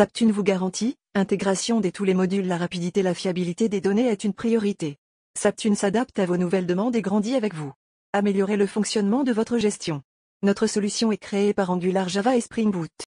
Saptune vous garantit, intégration des tous les modules La rapidité la fiabilité des données est une priorité. Saptune s'adapte à vos nouvelles demandes et grandit avec vous. Améliorez le fonctionnement de votre gestion. Notre solution est créée par Angular Java et Spring Boot.